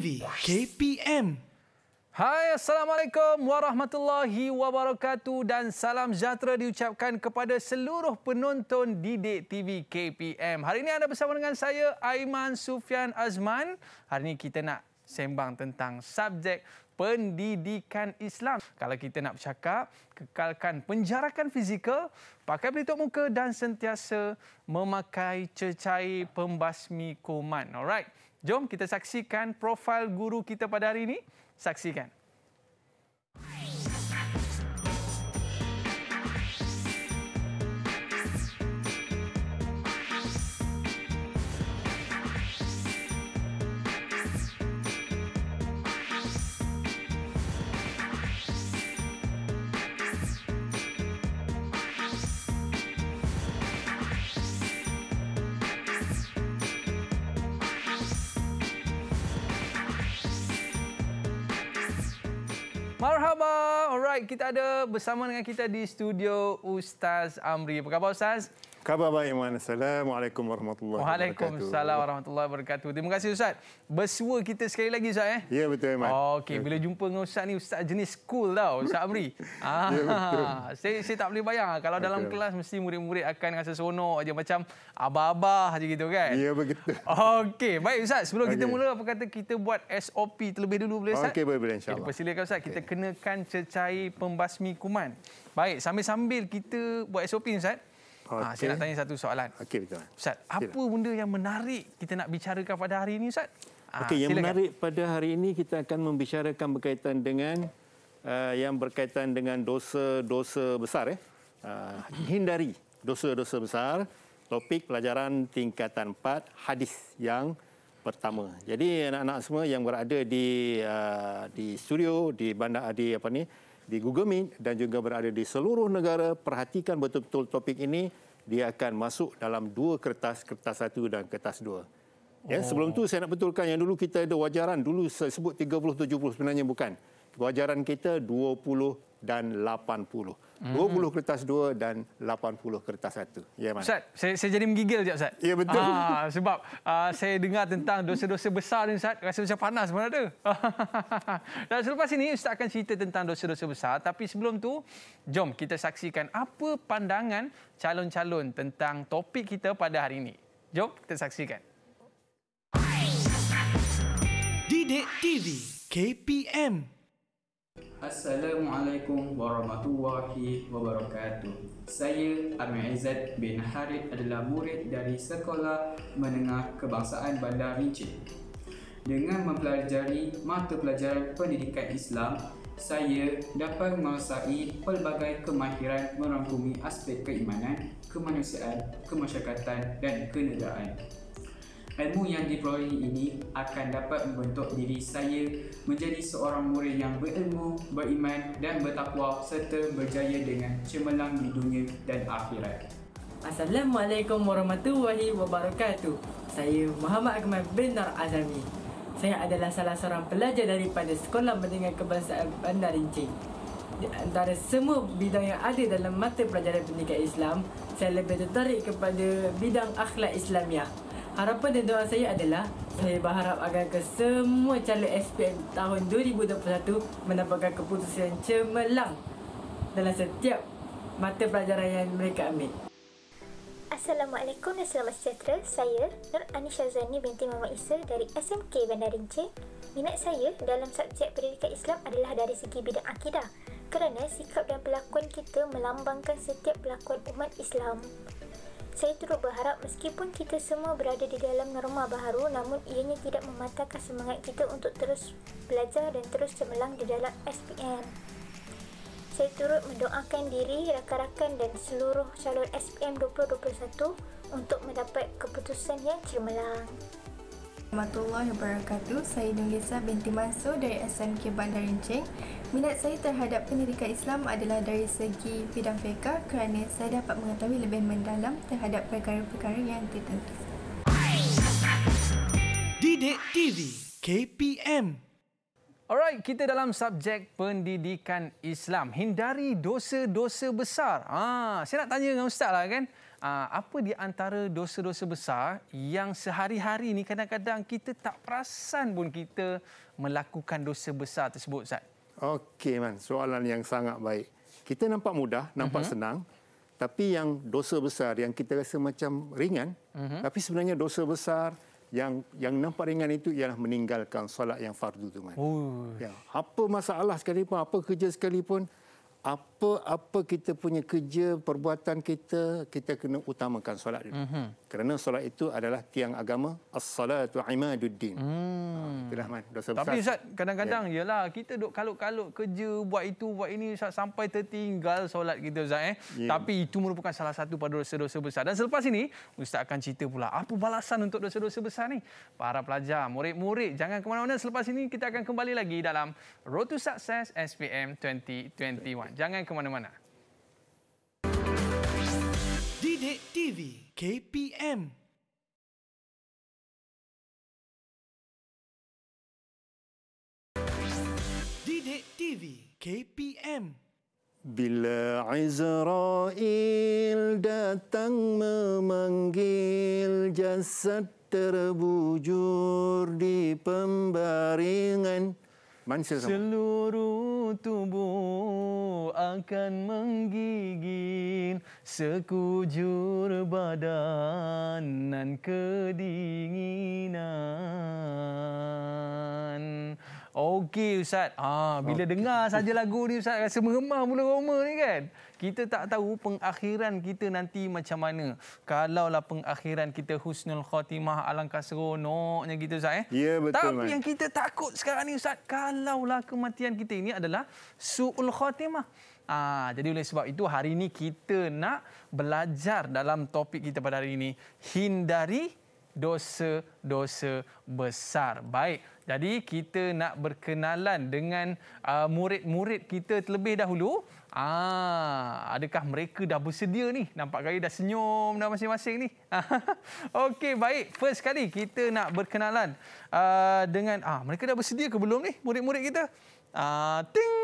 TV KPM. Hai, Assalamualaikum Warahmatullahi Wabarakatuh dan salam sejahtera diucapkan kepada seluruh penonton Didik TV KPM. Hari ini anda bersama dengan saya, Aiman Sufian Azman. Hari ini kita nak sembang tentang subjek pendidikan Islam. Kalau kita nak bercakap, kekalkan penjarakan fizikal, pakai pelitup muka dan sentiasa memakai cecair pembasmi kuman. Alright. Jom kita saksikan profil guru kita pada hari ini. Saksikan. Thank Alright, kita ada bersama dengan kita di studio Ustaz Amri. Apa khabar Ustaz? Khabar baik Iman. Assalamualaikum warahmatullahi wabarakatuh. Waalaikumsalam warahmatullahi wabarakatuh. Terima kasih Ustaz. Bersua kita sekali lagi Ustaz. Eh? Ya betul Iman. Oh, Okey, ya. bila jumpa dengan Ustaz ni, Ustaz jenis cool tau Ustaz Amri. ya ah, Saya, saya tak boleh bayang. Kalau dalam kelas mesti murid-murid akan rasa seronok aja macam abah-abah je gitu kan. Ya begitu. Okey, baik Ustaz. Sebelum okay. kita mula, apa kata kita buat SOP terlebih dulu boleh Ustaz? Okey, boleh, boleh insyaAllah. Kita persilakan Ustaz. Okay. Kita kenakan cecair pembasmi kuman. Baik, sambil-sambil kita buat SOP Ustaz. Okay. Ah, ha, saya nak tanya satu soalan. Okey, betul. Ustaz, apa benda yang menarik kita nak bicarakan pada hari ini, Ustaz? Ha, Okey, yang menarik pada hari ini kita akan membicarakan berkaitan dengan uh, yang berkaitan dengan dosa-dosa besar. Eh. Uh, hindari dosa-dosa besar. Topik pelajaran tingkatan 4, hadis yang pertama. Jadi anak-anak semua yang berada di uh, di studio di bandar di apa ni di Google Meet dan juga berada di seluruh negara. Perhatikan betul-betul topik ini. Dia akan masuk dalam dua kertas, kertas satu dan kertas dua. Ya, oh. Sebelum tu saya nak betulkan yang dulu kita ada wajaran. Dulu saya sebut 30-70 sebenarnya bukan. Wajaran kita 20 dan 80. 20 mm-hmm. kertas 2 dan 80 kertas 1. Ya, Ustaz, saya, saya jadi menggigil sekejap, Ustaz. Ya, betul. Ah, sebab ah, saya dengar tentang dosa-dosa besar ini. Ustaz. Rasa macam panas mana ada. dan selepas ini, Ustaz akan cerita tentang dosa-dosa besar. Tapi sebelum tu, jom kita saksikan apa pandangan calon-calon tentang topik kita pada hari ini. Jom kita saksikan. Didik TV KPM Assalamualaikum warahmatullahi wabarakatuh. Saya Amir Izzat bin Harith adalah murid dari Sekolah Menengah Kebangsaan Bandar Rincin. Dengan mempelajari mata pelajaran pendidikan Islam, saya dapat menguasai pelbagai kemahiran merangkumi aspek keimanan, kemanusiaan, kemasyarakatan dan kenegaraan. Ilmu yang diperoleh ini akan dapat membentuk diri saya menjadi seorang murid yang berilmu, beriman dan bertakwa serta berjaya dengan cemerlang di dunia dan akhirat. Assalamualaikum warahmatullahi wabarakatuh. Saya Muhammad Akmal bin Nur Azami. Saya adalah salah seorang pelajar daripada Sekolah Menengah Kebangsaan Bandar Rincing. Di antara semua bidang yang ada dalam mata pelajaran pendidikan Islam, saya lebih tertarik kepada bidang akhlak Islamiah. Harapan dan doa saya adalah saya berharap agar kesemua calon SPM tahun 2021 mendapatkan keputusan cemerlang dalam setiap mata pelajaran yang mereka ambil. Assalamualaikum dan selamat sejahtera. Saya Nur Anisha Zani binti Mama Isa dari SMK Bandar Rinci. Minat saya dalam subjek pendidikan Islam adalah dari segi bidang akidah kerana sikap dan pelakuan kita melambangkan setiap pelakuan umat Islam. Saya turut berharap meskipun kita semua berada di dalam norma baharu namun ianya tidak mematahkan semangat kita untuk terus belajar dan terus cemerlang di dalam SPM. Saya turut mendoakan diri, rakan-rakan dan seluruh calon SPM 2021 untuk mendapat keputusan yang cemerlang. Assalamualaikum warahmatullahi wabarakatuh. Saya Nulisa binti Mansur dari SMK Bandar Rencing. Minat saya terhadap pendidikan Islam adalah dari segi bidang fiqah kerana saya dapat mengetahui lebih mendalam terhadap perkara-perkara yang tertentu. Didik TV KPM Alright, kita dalam subjek pendidikan Islam. Hindari dosa-dosa besar. Ah, ha, saya nak tanya dengan ustaz lah, kan. Ah, apa di antara dosa-dosa besar yang sehari-hari ni kadang-kadang kita tak perasan pun kita melakukan dosa besar tersebut Ustaz? Okey man, soalan yang sangat baik. Kita nampak mudah, nampak uh-huh. senang, tapi yang dosa besar yang kita rasa macam ringan, uh-huh. tapi sebenarnya dosa besar yang yang nampak ringan itu ialah meninggalkan solat yang fardu tu man. Uh. Ya, apa masalah sekalipun, apa kerja sekalipun, apa apa apa kita punya kerja perbuatan kita kita kena utamakan solat dulu. Mm-hmm. Kerana solat itu adalah tiang agama, as-salatu imaduddin. Mm. Ha, itulah man, dosa besar. Tapi Ustaz, kadang-kadang ya yalah kita duk kalut-kalut kerja buat itu buat ini Ustaz, sampai tertinggal solat kita Ustaz eh. Yeah. Tapi itu merupakan salah satu pada dosa-dosa besar. Dan selepas ini Ustaz akan cerita pula apa balasan untuk dosa-dosa besar ni. Para pelajar, murid-murid jangan ke mana-mana selepas ini kita akan kembali lagi dalam Road to Success SPM 2021. Jangan ke mana-mana. TV KPM Didik TV KPM Bila Israel datang memanggil jasad terbujur di pembaringan manusia semua. Seluruh tubuh akan menggigil sekujur badan dan kedinginan. Okey ustaz. Ah bila okay. dengar saja lagu ni ustaz rasa mengemang bulan Roma ni kan. Kita tak tahu pengakhiran kita nanti macam mana. Kalaulah pengakhiran kita husnul khatimah alangkah seronoknya gitu ustaz eh. Ya betul. Tapi man. yang kita takut sekarang ni ustaz kalaulah kematian kita ini adalah suul khatimah. Ah jadi oleh sebab itu hari ini kita nak belajar dalam topik kita pada hari ini hindari dosa-dosa besar. Baik, jadi kita nak berkenalan dengan uh, murid-murid kita terlebih dahulu. Ah, adakah mereka dah bersedia ni? Nampak gaya dah senyum dah masing-masing ni. Okey, baik. First kali kita nak berkenalan uh, dengan ah mereka dah bersedia ke belum ni murid-murid kita? Ah, ting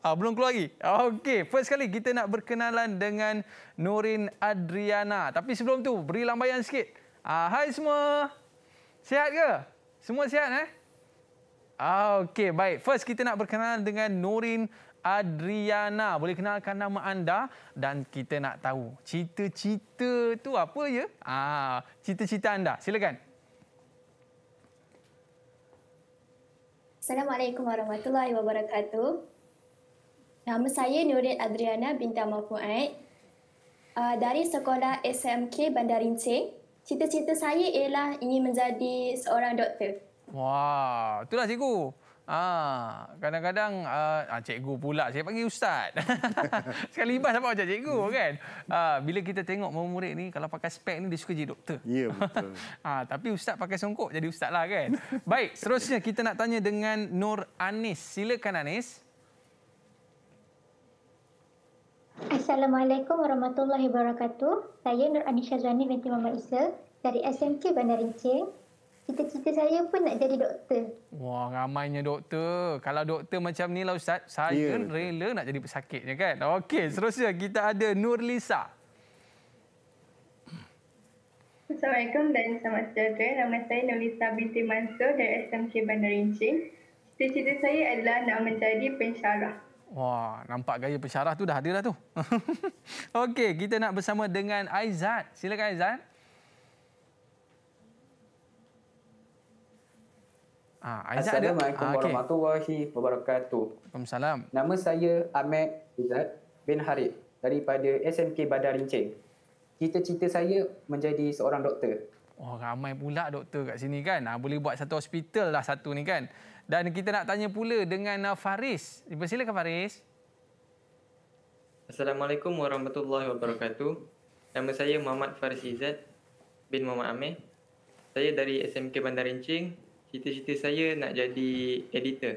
Ah, belum keluar lagi. Okey, first kali kita nak berkenalan dengan Nurin Adriana. Tapi sebelum tu, beri lambaian sikit. Ah, hai semua. Sihat ke? Semua sihat eh? Ah, okey, baik. First kita nak berkenalan dengan Norin Adriana. Boleh kenalkan nama anda dan kita nak tahu cita-cita tu apa ya? Ah, cita-cita anda. Silakan. Assalamualaikum warahmatullahi wabarakatuh. Nama saya Nurit Adriana binti Mahfud uh, ah, dari sekolah SMK Bandar Rinsing. Cita-cita saya ialah ingin menjadi seorang doktor. Wah, itulah cikgu. Ah, kadang-kadang, ah, uh, cikgu pula saya panggil ustaz. Sekali ibas apa macam cikgu kan. Uh, bila kita tengok murid-murid ni, kalau pakai spek ni, dia suka jadi doktor. Ya, betul. uh, tapi ustaz pakai songkok jadi ustaz lah kan. Baik, seterusnya kita nak tanya dengan Nur Anis. Silakan Anis. Assalamualaikum warahmatullahi wabarakatuh. Saya Nur Anis Syazwani binti Mama Isa dari SMK Bandar Rincing cita-cita saya pun nak jadi doktor. Wah, ramainya doktor. Kalau doktor macam ni lah Ustaz, saya yeah. Ya, kan rela nak jadi pesakitnya kan. Okey, seterusnya kita ada Nur Lisa. Assalamualaikum dan selamat sejahtera. Nama saya Nur Lisa binti Mansur dari SMK Bandar Incing. Cita-cita saya adalah nak menjadi pensyarah. Wah, nampak gaya pensyarah tu dah ada dah tu. Okey, kita nak bersama dengan Aizat. Silakan Aizat. Ah, ah, Assalamualaikum ah, okay. warahmatullahi wabarakatuh. Waalaikumsalam. Nama saya Ahmed Izzat bin Harith daripada SMK Badar Rincing. Cita-cita saya menjadi seorang doktor. Oh, ramai pula doktor kat sini kan. Ha, boleh buat satu hospital lah satu ni kan. Dan kita nak tanya pula dengan ah, Faris. Silakan Faris. Assalamualaikum warahmatullahi wabarakatuh. Nama saya Muhammad Faris Izzat bin Muhammad Amir. Saya dari SMK Bandar Rincing cita-cita saya nak jadi editor.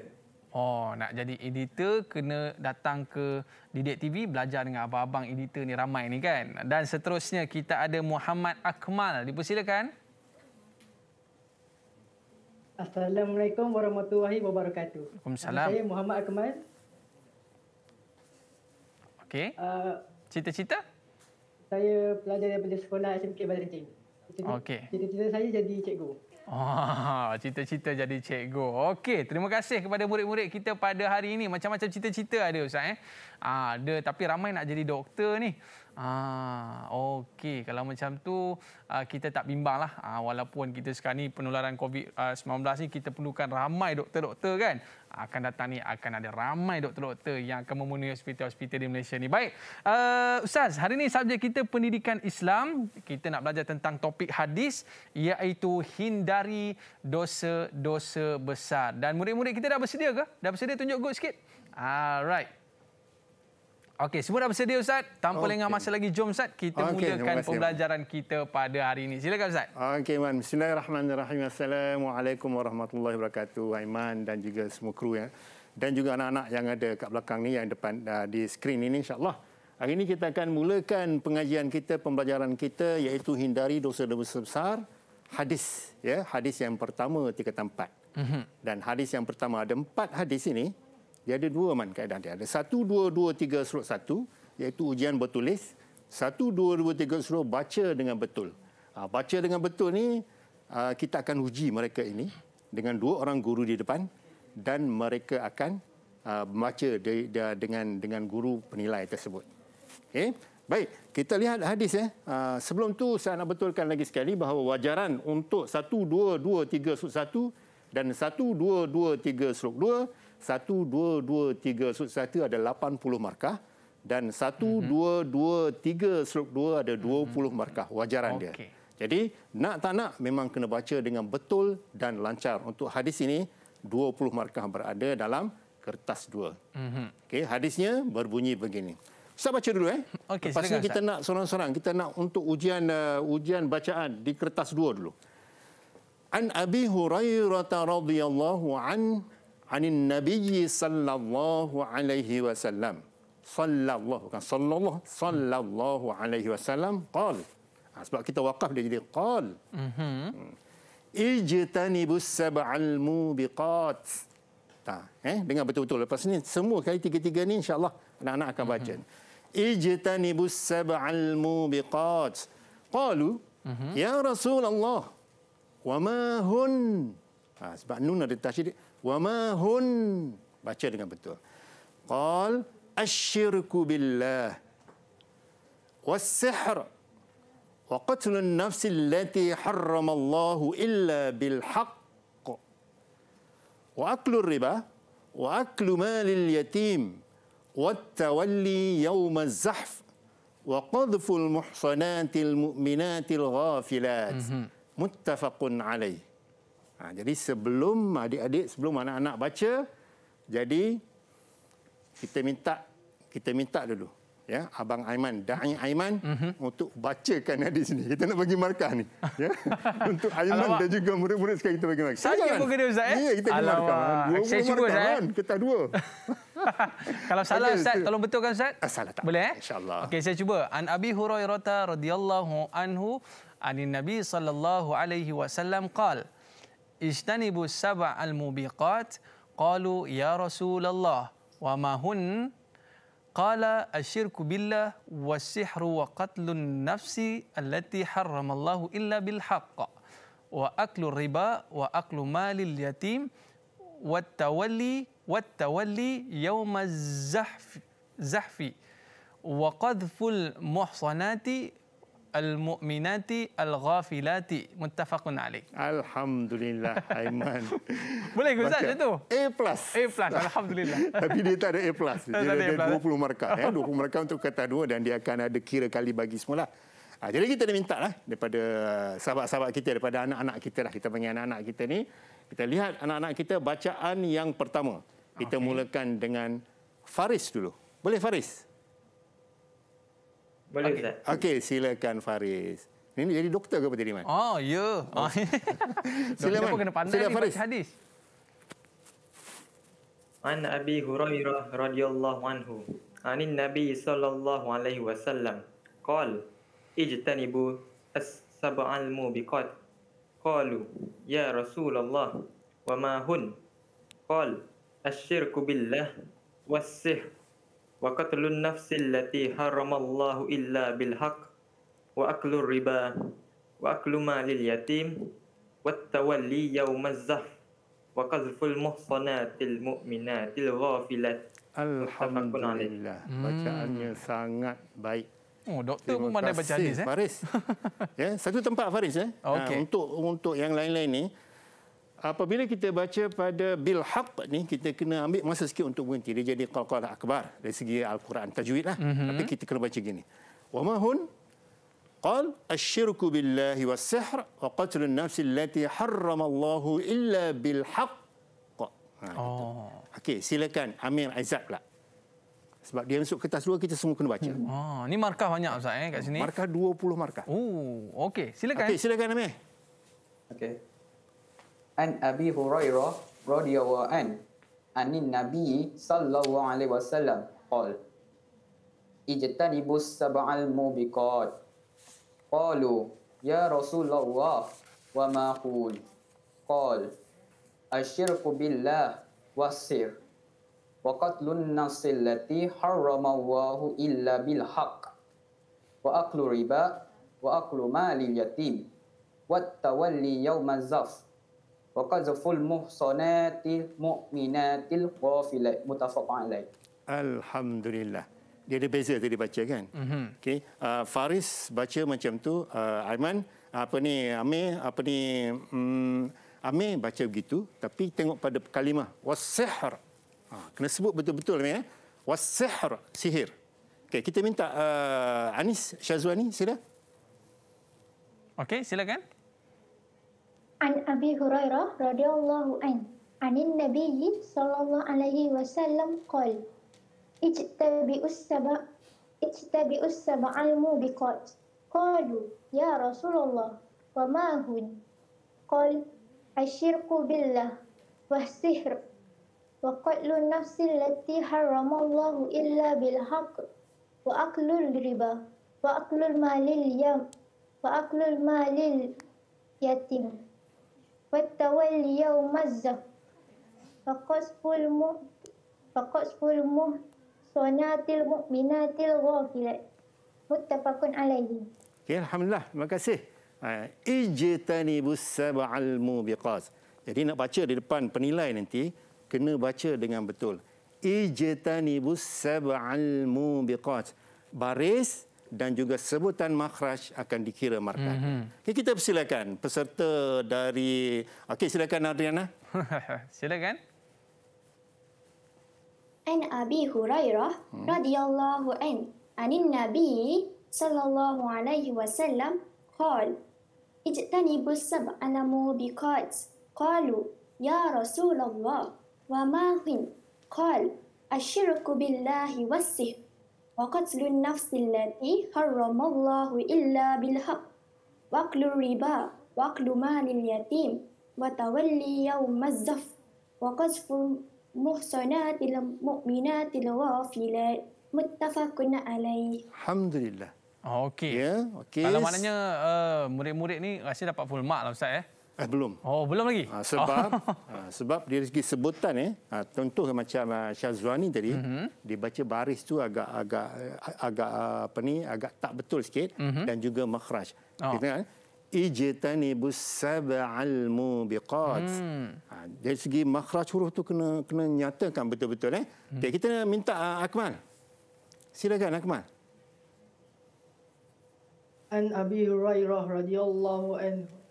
Oh, nak jadi editor kena datang ke Didik TV belajar dengan abang-abang editor ni ramai ni kan. Dan seterusnya kita ada Muhammad Akmal. Dipersilakan. Assalamualaikum warahmatullahi wabarakatuh. Waalaikumsalam. Saya Muhammad Akmal. Okey. Ah, cita-cita? saya pelajar daripada sekolah SMK Badan Cik. Okey. Cita-cita saya jadi cikgu. Ah, cita-cita jadi cikgu. Okey, terima kasih kepada murid-murid kita pada hari ini. Macam-macam cita-cita ada Ustaz eh. Ah, ada tapi ramai nak jadi doktor ni. Ah, okey. Kalau macam tu ah, kita tak bimbang lah. Ah, walaupun kita sekarang ni penularan COVID-19 ah, ni kita perlukan ramai doktor-doktor kan. akan datang ni akan ada ramai doktor-doktor yang akan memenuhi hospital-hospital di Malaysia ni. Baik. Uh, Ustaz, hari ni subjek kita pendidikan Islam. Kita nak belajar tentang topik hadis iaitu hindari dosa-dosa besar. Dan murid-murid kita dah bersedia ke? Dah bersedia tunjuk good sikit? Alright. Okey, semua dah bersedia Ustaz. Tanpa okay. lengah masa lagi, jom Ustaz. Kita okay, mulakan pembelajaran apa. kita pada hari ini. Silakan Ustaz. Okey, Iman. Bismillahirrahmanirrahim. Assalamualaikum warahmatullahi wabarakatuh. Iman dan juga semua kru. Ya. Dan juga anak-anak yang ada kat belakang ni, yang depan uh, di skrin ini insyaAllah. Hari ini kita akan mulakan pengajian kita, pembelajaran kita iaitu hindari dosa-dosa besar hadis. ya Hadis yang pertama tiga tempat. Mm-hmm. Dan hadis yang pertama ada empat hadis ini dia ada dua man kaedah dia. Ada satu, dua, dua, tiga, suruh satu, iaitu ujian bertulis. Satu, dua, dua, tiga, suruh baca dengan betul. Uh, baca dengan betul ni, uh, kita akan uji mereka ini dengan dua orang guru di depan dan mereka akan uh, baca de, de, dengan dengan guru penilai tersebut. Okay? Baik, kita lihat hadis. Eh. Uh, sebelum tu saya nak betulkan lagi sekali bahawa wajaran untuk satu, dua, dua, tiga, suruh satu dan satu, dua, dua, tiga, suruh dua, satu dua dua tiga slot 1 ada puluh markah dan satu mm -hmm. 2, 2, 3 slot 2 ada dua puluh mhm. markah wajaran okay. dia. Jadi nak tak nak memang kena baca dengan betul dan lancar. Untuk hadis ini dua puluh markah berada dalam kertas dua. Mm -hmm. okay, hadisnya berbunyi begini. Saya baca dulu eh. Okay, Lepas ini kita nak sorang-sorang. Kita nak untuk ujian uh, ujian bacaan di kertas dua dulu. An Abi Hurairah radhiyallahu an عن النبي صلى الله عليه وسلم صلى الله كان صلى الله صلى الله عليه وسلم قال sebab kita waqaf dia jadi qal mhm. hmm. ijtanibu sab'al mubiqat ta ha, eh dengar betul-betul lepas ni semua kali tiga-tiga ni insyaallah anak-anak akan baca mhm. ijtanibu sab'al mubiqat qalu mhm. ya rasulullah wa ma hun ha, sebab nun ada tasydid Wa ma hun baca dengan betul. Qal asyirku billah was sihr wa qatlun nafsi allati harramallahu illa bil haqq wa aklu riba wa aklu malil yatim والتولي يوم الزحف وقذف المحصنات المؤمنات الغافلات متفق عليه Ha, jadi sebelum adik-adik, sebelum anak-anak baca, jadi kita minta kita minta dulu. Ya, Abang Aiman, Da'i Aiman uh-huh. untuk bacakan di sini Kita nak bagi markah ni. Ya? untuk Aiman Alamak. dan juga murid-murid sekarang kita bagi markah. Saya pun kena Ustaz. Eh. Ya, kita bagi markah. Dua Saya cuba Ustaz. Eh. Kan? Kita dua. Kalau salah okay, Ustaz, tolong betulkan Ustaz. Ah, salah tak. Boleh? Eh? InsyaAllah. Okey, saya cuba. An Abi Hurairah radhiyallahu anhu. Ani Nabi sallallahu alaihi wasallam qala اجتنبوا السبع الموبقات قالوا يا رسول الله وما هن قال الشرك بالله والسحر وقتل النفس التي حرم الله إلا بالحق وأكل الربا وأكل مال اليتيم والتولي والتولي يوم الزحف زحف وقذف المحصنات al-mu'minati al-ghafilati muttafaqun alaih. Alhamdulillah Aiman. Boleh ke Ustaz itu? A+. Plus. A+ plus, alhamdulillah. Tapi dia tak ada A+. Plus. Dia ada, ada 20 markah ya, eh. 20 markah untuk kata dua dan dia akan ada kira kali bagi semula. Ha, jadi kita dah minta lah daripada ah, sahabat-sahabat kita, daripada anak-anak kita lah. Kita panggil anak-anak kita ni. Kita lihat anak-anak kita bacaan yang pertama. Kita okay. mulakan dengan Faris dulu. Boleh Faris. Boleh Ustaz. Okay. Okey, silakan Faris. Ini jadi doktor ke Pak Man? Oh, ya. Oh. oh. Sila Man. kena pandai Sila Faris. hadis. An Abi Hurairah radhiyallahu anhu. Anin Nabi sallallahu alaihi wasallam qol ijtanibu as-sab'al mubiqat. Qalu ya Rasulullah wa ma hun? Qol asyirku billah was wa qatlun nafsil lati haramallahu illa bilhaq wa aklur riba wa aklu malil yatim wa tawalli yawmaz zahf wa qazful muhsanatil mu'minatil ghafilat Alhamdulillah Bacaannya hmm. sangat baik Oh, doktor pun pandai baca hadis eh. Faris. ya, satu tempat Faris eh. Okay. Ha, untuk untuk yang lain-lain ni, apabila kita baca pada bilhaq ni kita kena ambil masa sikit untuk berhenti dia jadi qalqalah akbar dari segi al-Quran tajwid lah mm-hmm. tapi kita kena baca gini wa ma hun qal asyirku billahi sihr wa qatlun nafs allati harramallahu illa bil bilhaq ha, oh. Okey, silakan Amir Aizat pula. Sebab dia masuk kertas dua, kita semua kena baca. Ah, oh, ni markah banyak Ustaz eh, kat sini. Markah 20 markah. Oh, okey. Silakan. Okey, silakan Amir. Okey. عن أبي هريرة رضي الله عنه عن النبي صلى الله عليه وسلم قال اجتنبوا السبع الموبقات قالوا يا رسول الله وما قول قال الشرك بالله والسر وقتل النفس التي حرم الله إلا بالحق وأكل ربا وأكل مال اليتيم والتولي يوم الزفر Wakazful muhsanatil mu'minatil qafilat mutafaq alaih. Alhamdulillah. Dia ada beza tadi baca kan? Mm-hmm. Okay. Uh, ah, Faris baca macam tu. Uh, Aiman, apa ni Amir, apa ni... Um, Amir baca begitu, tapi tengok pada kalimah. Wasihr. Ha, ah, kena sebut betul-betul, ni? Eh? Wasihr, sihir. Okay, kita minta uh, Anis Syazwani, sila. Okey, silakan. عن أبي هريرة رضي الله عنه عن النبي صلى الله عليه وسلم قال اجتبئوا السبع الموبقات قالوا يا رسول الله وما هن قال الشرك بالله والسحر وقتل النفس التي حرم الله إلا بالحق وأكل الربا وأكل المال اليم وأكل المال اليتيم فتولي يوم الزف فقصف المه فقصف المه صنات المؤمنات الغافلة متفق عليه Okay, Alhamdulillah. Terima kasih. Ha, Ijtani busaba'al mubiqas. Jadi nak baca di depan penilai nanti, kena baca dengan betul. Ijtani busaba'al mubiqas. Baris, dan juga sebutan makhraj akan dikira markah. Mm-hmm. Okay, kita persilakan peserta dari okey silakan Adriana. silakan. An Abi Hurairah hmm. radhiyallahu an anin Nabi sallallahu alaihi wasallam qol ijtanibu sab'ana mubiqat qalu ya rasulullah wa ma hin qol asyruku billahi wasih waqatlun nafsil lati harramallahu illa bil haq waqlur riba waqlu malil yatim wa tawalli yawm azzaf wa qasfu muhsanatil mu'minatil wafilat muttafaqun alaih alhamdulillah oh, Okey. Yeah, okay. Kalau maknanya uh, murid-murid ni rasa dapat full mark lah Ustaz. Eh? Eh belum. Oh belum lagi. Ha, sebab ha, sebab dari segi sebutan eh ha, contoh macam uh, Syazwani tadi mm -hmm. dia baca baris tu agak agak eh, agak apa ni agak tak betul sikit mm -hmm. dan juga makhraj. Oh. Kita kan eh, ijtani busab'al mubiqat. Ha, dari segi makhraj huruf tu kena kena nyatakan betul-betul eh. Mm. Okay, kita minta uh, Akmal. Silakan Akmal. An Abi Hurairah radhiyallahu anhu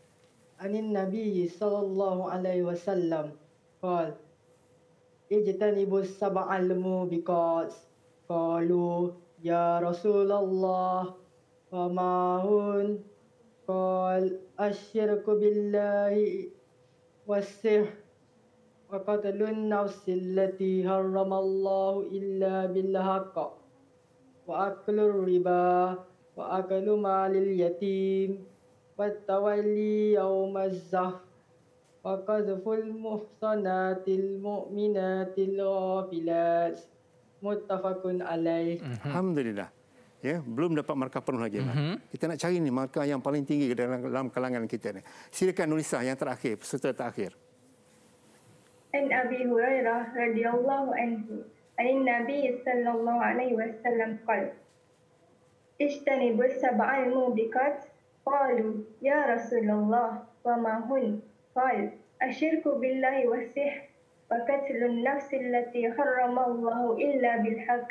عن النبي صلى الله عليه وسلم قال اجتنبوا السبع الموبقات قالوا يا رسول الله وما هن قال الشرك بالله والسحر وقتل النفس التي حرم الله إلا بالحق وأكل الربا وأكل مال اليتيم فتولي يوم الزهر وقد في المحصنات المؤمنات الغافلات متفق عليه الحمد لله ya belum dapat markah penuh lagi mm-hmm. kita nak cari ni markah yang paling tinggi dalam, dalam kalangan kita ni silakan nulisah yang terakhir peserta terakhir An Abi Hurairah radhiyallahu anhu Ain Nabi sallallahu alaihi wasallam qala Ishtani bis sab'al mudikat قالوا يا رسول الله وما هن قال الشرك بالله والسحر وقتل النفس التي حرم الله إلا بالحق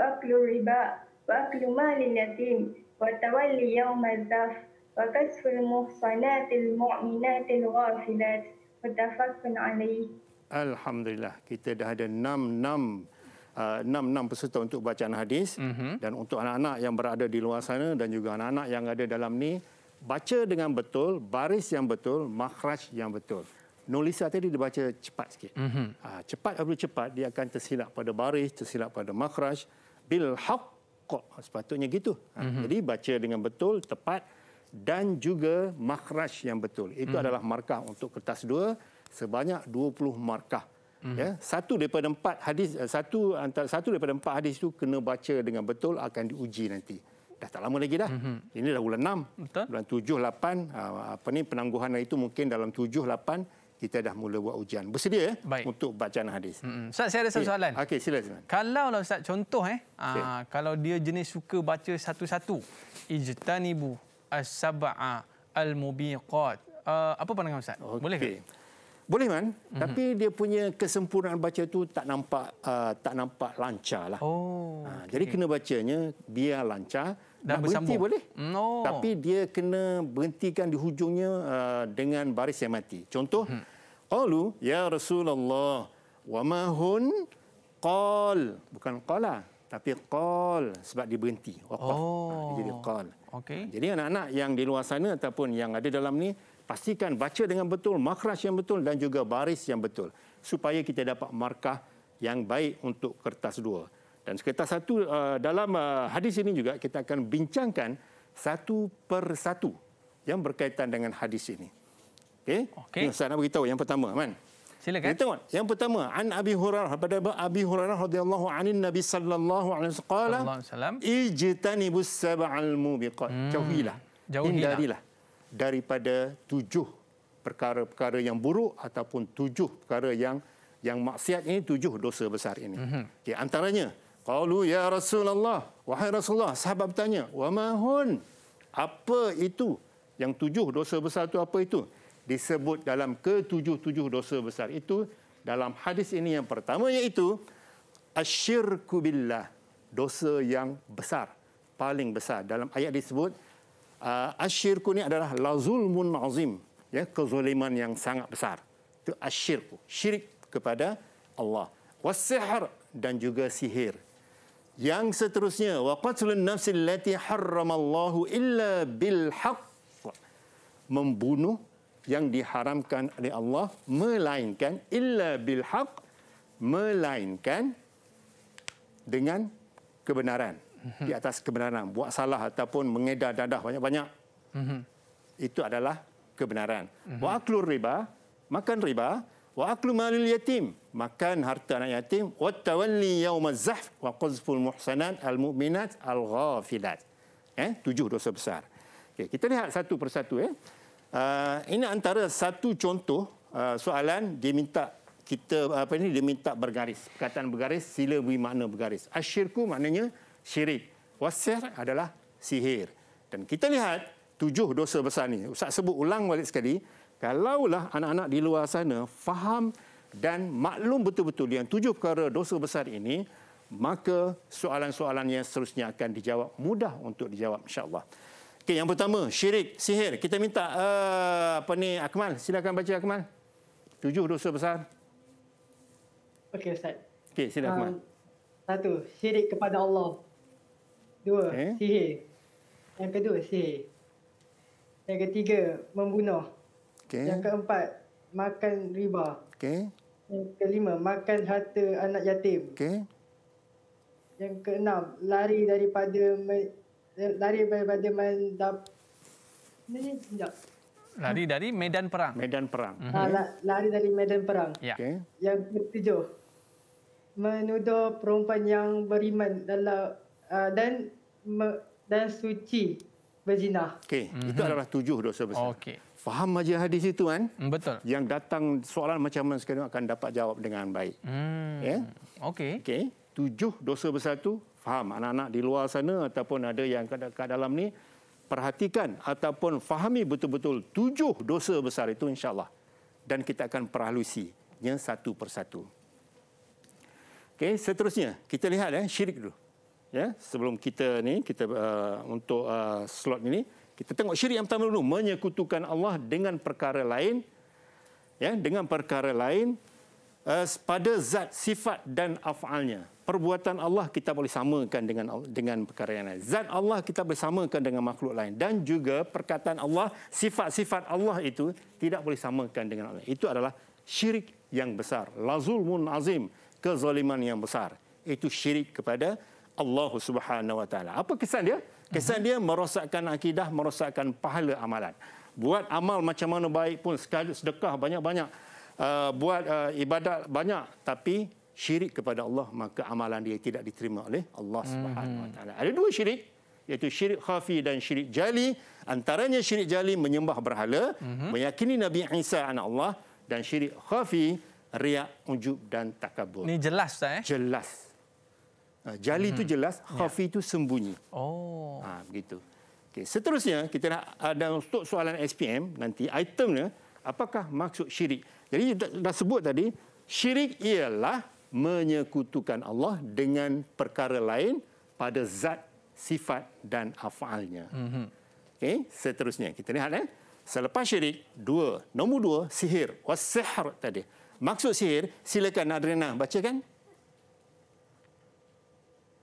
وأكل الربا وأكل مال اليتيم وتولي يوم الزف وكسف المحصنات المؤمنات الغافلات متفق عليه الحمد kita dah ada نم 6 enam-enam uh, peserta untuk bacaan hadis. Mm -hmm. Dan untuk anak-anak yang berada di luar sana dan juga anak-anak yang ada dalam ni baca dengan betul, baris yang betul, makhraj yang betul. Nulis tadi dia baca cepat sikit. Mm -hmm. uh, cepat atau cepat, dia akan tersilap pada baris, tersilap pada makhraj. kok sepatutnya gitu. Mm -hmm. jadi baca dengan betul, tepat dan juga makhraj yang betul. Itu mm -hmm. adalah markah untuk kertas dua sebanyak 20 markah mm Ya, satu daripada empat hadis eh, satu antara satu daripada empat hadis itu kena baca dengan betul akan diuji nanti. Dah tak lama lagi dah. Mm-hmm. Ini dah bulan 6. Bulan 7 8 ah, apa ni penangguhan itu mungkin dalam 7 8 kita dah mula buat ujian. Bersedia eh, Baik. untuk bacaan hadis. Mm-hmm. Ustaz, saya ada satu soalan. Okey, sila. Kalau lah Ustaz, contoh eh, ah, okay. aa, kalau dia jenis suka baca satu-satu, ijtanibu as-sab'a al-mubiqat. Ah, apa pandangan Ustaz? Okay. Boleh boleh man, mm-hmm. tapi dia punya kesempurnaan baca tu tak nampak uh, tak nampak lancar lah. Oh, ah, okay. jadi kena bacanya biar lancar dan nak berhenti boleh. No. Mm, oh. Tapi dia kena berhentikan di hujungnya uh, dengan baris yang mati. Contoh, hmm. qalu mm-hmm. ya Rasulullah wa ma qal bukan qala lah, tapi qal sebab dia berhenti. Waqaf. Oh. Ha, jadi qal. Okay. jadi anak-anak yang di luar sana ataupun yang ada dalam ni pastikan baca dengan betul, makhraj yang betul dan juga baris yang betul supaya kita dapat markah yang baik untuk kertas dua. Dan kertas satu uh, dalam uh, hadis ini juga kita akan bincangkan satu per satu yang berkaitan dengan hadis ini. Okey. Okay. Saya nak beritahu yang pertama, Man. Silakan. Kita tengok. Yang pertama, An Abi Hurairah pada Abi Hurairah radhiyallahu anin Nabi sallallahu alaihi wasallam, "Ijtanibus sab'al mubiqat." Hmm. Jauhilah. Jauhilah. Hindarilah daripada tujuh perkara-perkara yang buruk ataupun tujuh perkara yang yang maksiat ini tujuh dosa besar ini. Mm-hmm. Okay, antaranya qalu ya Rasulullah, wahai Rasulullah, sahabat bertanya, wa mahun apa itu yang tujuh dosa besar itu apa itu? Disebut dalam ketujuh-tujuh dosa besar itu dalam hadis ini yang pertama iaitu asyirku billah, dosa yang besar, paling besar dalam ayat disebut uh, asyirku ini adalah lazulmun azim ya kezaliman yang sangat besar itu asyirku syirik kepada Allah wasihr dan juga sihir yang seterusnya wa qatlun nafsil lati harramallahu illa bil haqq membunuh yang diharamkan oleh Allah melainkan illa bil haqq melainkan dengan kebenaran hmm di atas kebenaran buat salah ataupun mengedar dadah banyak-banyak mm-hmm. itu adalah kebenaran mm-hmm. wa aklu riba makan riba wa aklu malil yatim makan harta anak yatim wa tawalli yaumaz wa qazful muhsanat al mu'minat al ghafilat eh tujuh dosa besar okay, kita lihat satu persatu eh uh, ini antara satu contoh uh, soalan dia minta kita apa ini dia minta bergaris perkataan bergaris sila beri makna bergaris asyirku maknanya syirik. Wasir adalah sihir. Dan kita lihat tujuh dosa besar ini Ustaz sebut ulang balik sekali. Kalaulah anak-anak di luar sana faham dan maklum betul-betul yang tujuh perkara dosa besar ini, maka soalan-soalan yang seterusnya akan dijawab mudah untuk dijawab Insyaallah. Okay, yang pertama syirik, sihir. Kita minta uh, apa ni Akmal, silakan baca Akmal. Tujuh dosa besar. Okey, Ustaz. Okey, silakan um, Satu, syirik kepada Allah. Dua, okay. Eh? sihir. Yang kedua, sihir. Yang ketiga, membunuh. Okay. Yang keempat, makan riba. Okay. Yang kelima, makan harta anak yatim. Okay. Yang keenam, lari daripada eh, lari daripada mandap. Ini ni, sekejap. Lari dari medan perang. Medan perang. Ha, lari dari medan perang. Ya. Okay. Yang ketujuh, menuduh perempuan yang beriman dalam Uh, dan me, dan suci berzina. Okey, mm-hmm. itu adalah tujuh dosa besar. Okey. Faham majlis hadis itu kan? Mm, betul. Yang datang soalan macam mana sekarang akan dapat jawab dengan baik. Hmm. Yeah? Okey. Okey. Tujuh dosa besar itu faham anak-anak di luar sana ataupun ada yang kat, dalam ni perhatikan ataupun fahami betul-betul tujuh dosa besar itu insyaallah dan kita akan perhalusi yang satu persatu. Okey, seterusnya kita lihat eh syirik dulu ya sebelum kita ni kita uh, untuk uh, slot ini kita tengok syirik yang pertama dulu menyekutukan Allah dengan perkara lain ya dengan perkara lain uh, pada zat sifat dan afalnya perbuatan Allah kita boleh samakan dengan dengan perkara yang lain zat Allah kita boleh samakan dengan makhluk lain dan juga perkataan Allah sifat-sifat Allah itu tidak boleh samakan dengan Allah itu adalah syirik yang besar lazulmun azim kezaliman yang besar itu syirik kepada Allah Subhanahu Wa Taala. Apa kesan dia? Kesan dia merosakkan akidah, merosakkan pahala amalan. Buat amal macam mana baik pun sekali sedekah banyak-banyak, uh, buat uh, ibadat banyak tapi syirik kepada Allah maka amalan dia tidak diterima oleh Allah Subhanahu Wa hmm. Taala. Ada dua syirik iaitu syirik khafi dan syirik jali. Antaranya syirik jali menyembah berhala, hmm. meyakini Nabi Isa anak Allah dan syirik khafi riak, ujub dan takabur. Ini jelas tak eh? Jelas. Ah, jali hmm. jelas, khafi ya. tu sembunyi. Oh. Ha, begitu. Okay, seterusnya, kita nak ada ah, untuk soalan SPM nanti, itemnya, apakah maksud syirik? Jadi, dah sebut tadi, syirik ialah menyekutukan Allah dengan perkara lain pada zat, sifat dan afalnya. Hmm. Okay, seterusnya, kita lihat. Eh? Selepas syirik, dua. Nombor dua, sihir. Was sihr tadi. Maksud sihir, silakan Adrena bacakan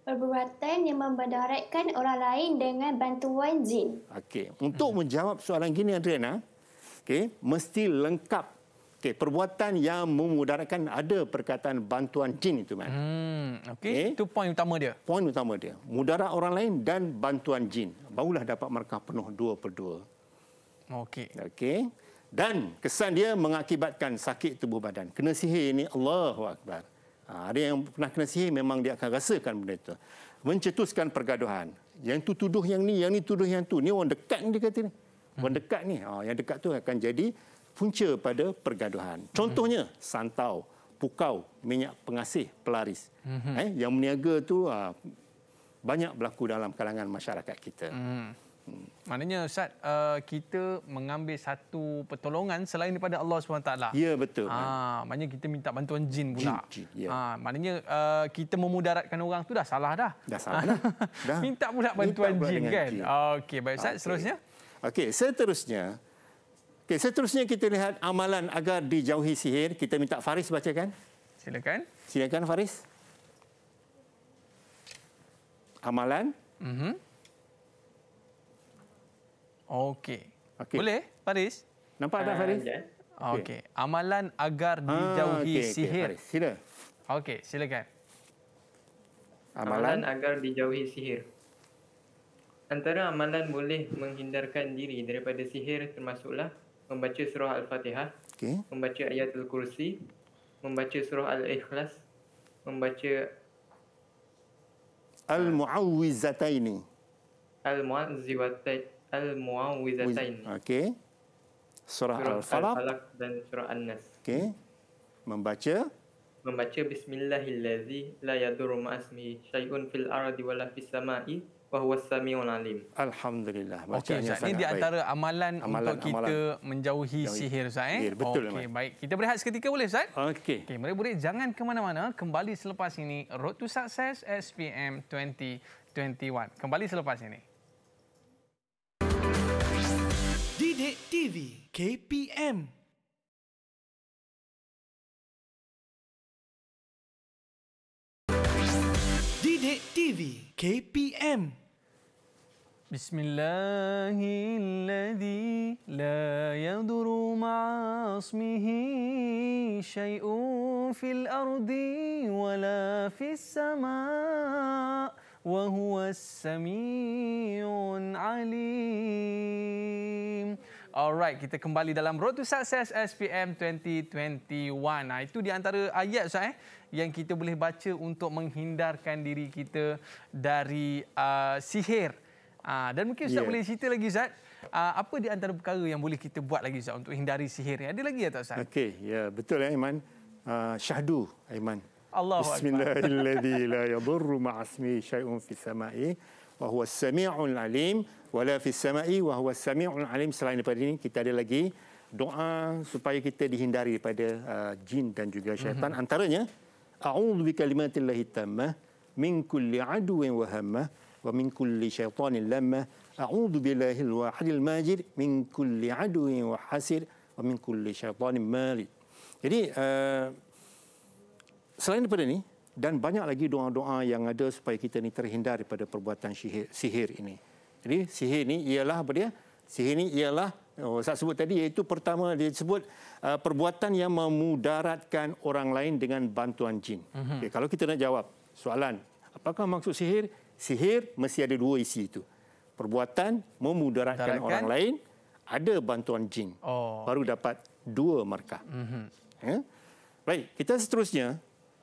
perbuatan yang membadaratkan orang lain dengan bantuan jin. Okey, untuk menjawab soalan gini Adriana, ah, okey, mesti lengkap okey perbuatan yang memudaratkan ada perkataan bantuan jin itu kan. Hmm, okey. Okay. Itu poin utama dia. Poin utama dia, mudarat orang lain dan bantuan jin. Barulah dapat markah penuh 2/2. Okey. Okey. Dan kesan dia mengakibatkan sakit tubuh badan. Kena sihir ini Allahu akbar. Ha, ada yang pernah kena sihir memang dia akan rasakan benda itu. Mencetuskan pergaduhan. Yang tu tuduh yang ni, yang ni tuduh yang tu. Ni orang dekat ni dia kata ni. Orang hmm. dekat ni. Oh, yang dekat tu akan jadi punca pada pergaduhan. Hmm. Contohnya santau, pukau, minyak pengasih, pelaris. Hmm. Eh, yang meniaga tu ha, banyak berlaku dalam kalangan masyarakat kita. Maknanya Ustaz, uh, kita mengambil satu pertolongan selain daripada Allah SWT. Ya, betul. Ha, maknanya kita minta bantuan jin pula. Jin, jin, ya. ha, maknanya uh, kita memudaratkan orang tu dah salah dah. Dah salah dah. dah. Minta pula bantuan minta pula jin kan. Okay baik Ustaz, okay. seterusnya. Okey, seterusnya. Okey, seterusnya kita lihat amalan agar dijauhi sihir. Kita minta Faris baca kan? Silakan. Silakan Faris. Amalan. Mm-hmm. Okey. Okay. Boleh, Faris? Nampak tak, ah, Faris? Okey. Okay. Amalan agar ah, dijauhi ah, okay, sihir. Okay, Sila. Okey, silakan. Amalan. amalan agar dijauhi sihir. Antara amalan boleh menghindarkan diri daripada sihir termasuklah membaca surah Al-Fatihah, okay. membaca Al kursi, membaca surah Al-Ikhlas, membaca Al-Mu'awwizataini. Al-Mu'awwizataini. Al-Muawwidhatain. Okey. Surah, Al-Falaq. al dan Surah An-Nas. Okey. Membaca membaca bismillahillazi la yadurru ma'asmi Shayun fil ardi wala fis sama'i wa huwas samiul alim. Alhamdulillah. Okey, Ustaz. Ini di antara amalan, amalan untuk kita amalan. menjauhi sihir, Ustaz. Eh? Okey, baik. Kita berehat seketika boleh, Ustaz? Okey. Okey, murid-murid jangan ke mana-mana. Kembali selepas ini, Road to Success SPM 2021. Kembali selepas ini. Dide TV KPM Dide TV KPM بسم الله الذي لا يضر مع اسمه شيء في الأرض ولا في السماء وهو السميع العليم Alright, kita kembali dalam Road to Success SPM 2021. Nah, itu di antara ayat Ustaz eh, yang kita boleh baca untuk menghindarkan diri kita dari uh, sihir. Uh, dan mungkin saya yeah. boleh cerita lagi Ustaz, uh, apa di antara perkara yang boleh kita buat lagi Ustaz untuk hindari sihir? Ada lagi atau tak Ustaz? Okey, ya yeah, betul ya Iman. Uh, syahdu Aiman. الله بسم الله الذي لا يضر مع اسمه شيء في السماء وهو السميع العليم ولا في السماء وهو السميع العليم selain daripada ini kita ada lagi doa supaya kita dihindari daripada uh, jin dan juga syaitan mhm. antaranya a'udzu bikalimatillahi tammah min kulli aduwin wa hammah wa min kulli syaitanin lammah a'udzu billahi al-wahidil majid min kulli aduwin wa hasir wa min kulli syaitanin mali jadi uh, selain daripada ini dan banyak lagi doa-doa yang ada supaya kita ni terhindar daripada perbuatan sihir, sihir ini. Jadi sihir ini ialah apa dia? Sihir ini ialah oh, saya sebut tadi iaitu pertama dia sebut uh, perbuatan yang memudaratkan orang lain dengan bantuan jin. Mm-hmm. Okay, kalau kita nak jawab soalan, apakah maksud sihir? Sihir mesti ada dua isi itu. Perbuatan memudaratkan Darakan. orang lain ada bantuan jin. Oh. Baru dapat dua markah. Mm-hmm. Yeah? Baik, kita seterusnya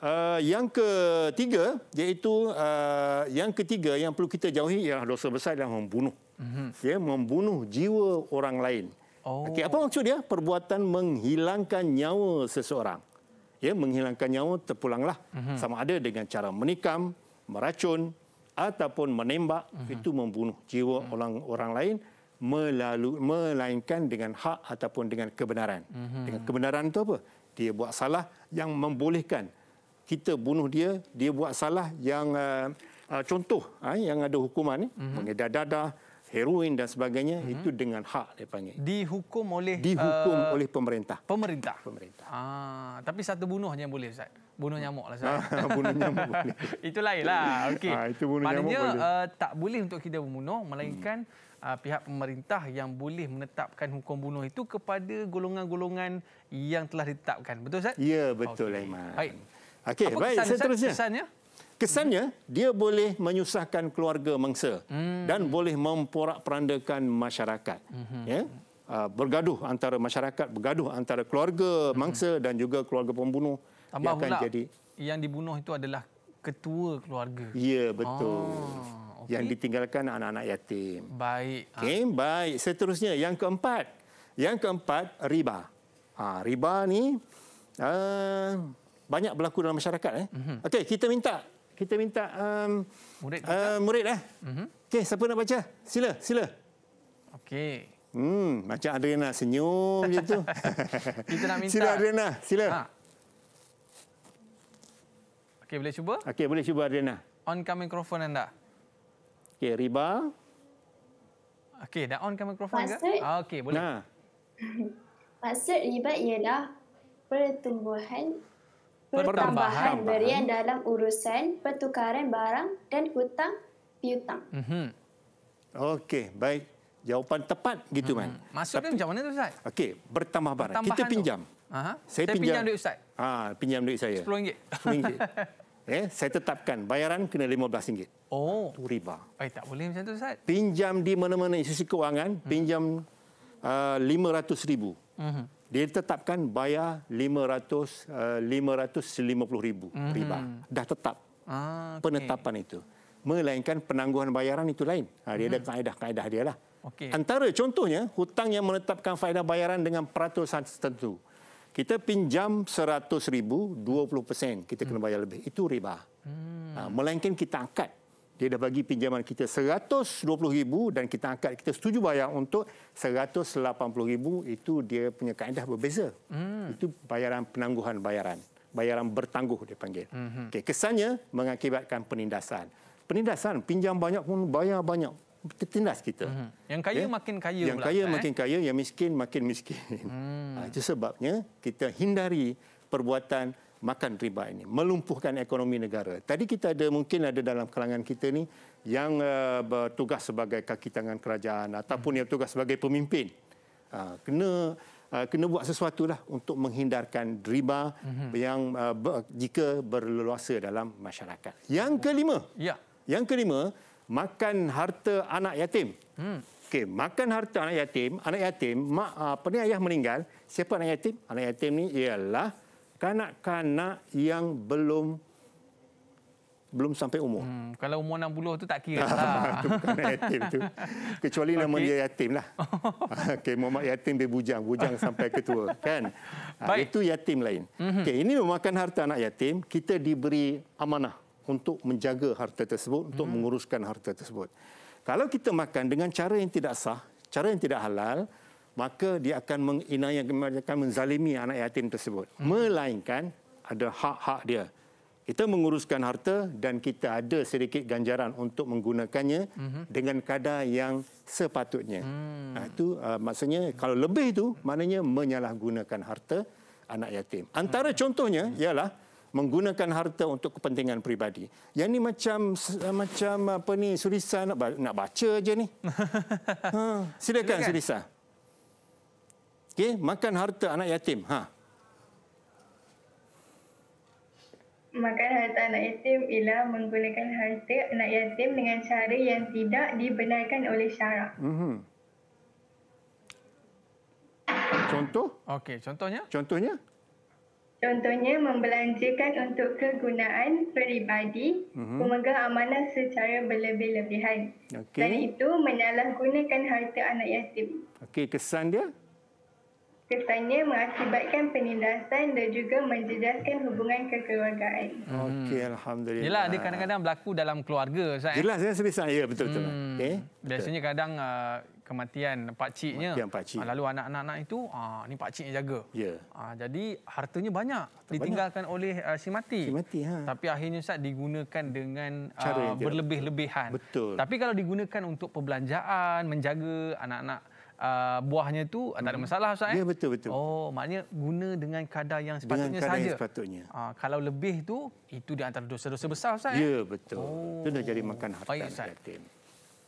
Uh, yang ketiga iaitu uh, yang ketiga yang perlu kita jauhi ialah dosa besar ialah membunuh. Mm-hmm. Ya, membunuh jiwa orang lain. Oh. Okey, apa oh. maksud dia? Perbuatan menghilangkan nyawa seseorang. Ya, menghilangkan nyawa terpulanglah mm-hmm. sama ada dengan cara menikam, meracun ataupun menembak mm-hmm. itu membunuh jiwa mm-hmm. orang orang lain melalui melainkan dengan hak ataupun dengan kebenaran. Mm-hmm. Dengan kebenaran itu apa? Dia buat salah yang membolehkan kita bunuh dia, dia buat salah yang uh, uh, contoh uh, yang ada hukuman ni, mm-hmm. mengedar dadah, heroin dan sebagainya mm-hmm. itu dengan hak dia panggil. Dihukum oleh dihukum uh, oleh pemerintah. Pemerintah. Pemerintah. Ah, tapi satu bunuh je boleh ustaz. Bunuh nyamuk lah saya. Ah, bunuh nyamuk boleh. itu lainlah. Okey. Ha, itu bunuh Maksudnya, nyamuk boleh. Uh, tak boleh untuk kita membunuh melainkan hmm. uh, pihak pemerintah yang boleh menetapkan hukum bunuh itu kepada golongan-golongan yang telah ditetapkan. Betul Ustaz? Ya, betul okay. Aiman. Baik. Okey, baik. Kesan, seterusnya. Kesannya? Kesannya, hmm. dia boleh menyusahkan keluarga mangsa hmm. dan boleh memporak-perandakan masyarakat. Hmm. Ya? Ah, bergaduh antara masyarakat, bergaduh antara keluarga mhm. mangsa dan juga keluarga pembunuh. Tambah akan pula, jadi... yang dibunuh itu adalah ketua keluarga. Ya, betul. Oh, okay. Yang ditinggalkan anak-anak yatim. Baik. Okay, ah. Baik, seterusnya. Yang keempat. Yang keempat, riba. Ha, riba ni... Uh, banyak berlaku dalam masyarakat eh. Mm-hmm. Okey, kita minta kita minta um, murid uh, murid eh. Mm-hmm. Okey, siapa nak baca? Sila, sila. Okey. Hmm, macam Adriana senyum je tu. kita nak minta. Sila Adriana, sila. Ha. Okey, boleh cuba? Okey, boleh cuba Adriana. On kan mikrofon anda. Okey, Riba. Okey, dah on kan mikrofon ke? Ah, okey, boleh. Ha. Maksud riba ialah pertumbuhan pertambahan berian dalam urusan pertukaran barang dan hutang piutang. Mm-hmm. Okey, baik. Jawapan tepat gitu kan. Mm-hmm. Maksudnya Tapi, macam mana tu Ustaz? Okey, bertambah barang. Pertambahan Kita pinjam. Saya, saya pinjam, pinjam duit Ustaz. Ha, pinjam duit saya. RM10. RM10. eh, saya tetapkan bayaran kena RM15. Oh. Tu riba. Eh, tak boleh macam tu Ustaz. Pinjam di mana-mana institusi kewangan, mm-hmm. pinjam uh, RM500,000. Mm-hmm dia tetapkan bayar 500 uh, 550,000 mm-hmm. riba. Dah tetap. Ah, okay. Penetapan itu. Melainkan penangguhan bayaran itu lain. Ha, dia mm-hmm. ada mhm. kaedah-kaedah dia lah. Okay. Antara contohnya hutang yang menetapkan faedah bayaran dengan peratusan tertentu. Kita pinjam 100,000 20% kita kena hmm. bayar lebih. Itu riba. Mm-hmm. Ha, melainkan kita angkat dia dah bagi pinjaman kita RM120,000 dan kita angkat kita setuju bayar untuk RM180,000 itu dia punya kaedah berbeza. Hmm. Itu bayaran penangguhan bayaran. Bayaran bertangguh dia panggil. Hmm. Okay, kesannya mengakibatkan penindasan. Penindasan, pinjam banyak pun bayar banyak. Tertindas kita. Hmm. Yang kaya okay? Ya? makin kaya Yang kaya eh? makin kaya, yang miskin makin miskin. Hmm. Ha, itu sebabnya kita hindari perbuatan makan riba ini, melumpuhkan ekonomi negara. Tadi kita ada mungkin ada dalam kalangan kita ni yang uh, bertugas sebagai kaki tangan kerajaan ataupun hmm. yang bertugas sebagai pemimpin. Uh, kena uh, kena buat sesuatu lah untuk menghindarkan riba hmm yang uh, ah, ber, jika berleluasa dalam masyarakat. Yang hmm. kelima. Ya. Yang kelima, makan harta anak yatim. Hmm. Okey, makan harta anak yatim, anak yatim, mak apa ni ayah meninggal, siapa anak yatim? Anak yatim ni ialah kanak-kanak yang belum belum sampai umur. Hmm, kalau umur 60 tu tak kira ah, lah. Itu bukan yatim tu. Kecuali okay. nama dia yatim lah. Okey, Muhammad yatim dia bujang. Bujang sampai ketua. Kan? Ah, Baik. Itu yatim lain. Mm-hmm. Okey, ini memakan harta anak yatim. Kita diberi amanah untuk menjaga harta tersebut, mm-hmm. untuk mhm. menguruskan harta tersebut. Kalau kita makan dengan cara yang tidak sah, cara yang tidak halal, maka dia akan menginaya akan menzalimi anak yatim tersebut hmm. melainkan ada hak-hak dia kita menguruskan harta dan kita ada sedikit ganjaran untuk menggunakannya hmm. dengan kadar yang sepatutnya hmm. nah, itu uh, maksudnya kalau lebih itu maknanya menyalahgunakan harta anak yatim antara hmm. contohnya hmm. ialah menggunakan harta untuk kepentingan peribadi. Yang ni macam macam apa ni Surisa nak nak baca aja ni. Ha, silakan, silakan. Surisa. Okey, makan harta anak yatim. Ha. Makan harta anak yatim ialah menggunakan harta anak yatim dengan cara yang tidak dibenarkan oleh syarak. Mm-hmm. Contoh? Okey, contohnya? Contohnya? Contohnya membelanjakan untuk kegunaan peribadi mm-hmm. pemegang amanah secara berlebih-lebihan. Okay. Dan itu menyalahgunakan harta anak yatim. Okey, kesan dia? Kesannya mengakibatkan penindasan dan juga menjejaskan hubungan kekeluargaan. Okey, Alhamdulillah. Yelah, dia kadang-kadang berlaku dalam keluarga. Saya. Eh? Jelas, saya sebesar. Ya, betul-betul. Hmm. Okay. Biasanya kadang uh, kematian pakciknya. Kematian pakcik. Ah, lalu anak-anak itu, uh, ah, ini pakciknya jaga. Ya. Yeah. Uh, jadi, hartanya banyak. Harta ditinggalkan banyak. oleh uh, si mati. Si mati, ha. Tapi akhirnya, Ustaz, digunakan dengan uh, berlebih-lebihan. Betul. Tapi kalau digunakan untuk perbelanjaan, menjaga anak-anak, Uh, buahnya tu hmm. tak ada masalah ustaz ya, eh? Ya betul betul. Oh maknanya guna dengan kadar yang sepatutnya saja. Dengan kadar sepatutnya. Uh, kalau lebih tu itu di antara dosa-dosa besar ustaz eh? Ya betul. Oh. Itu dah jadi makan harta Baik, ustaz. yatim.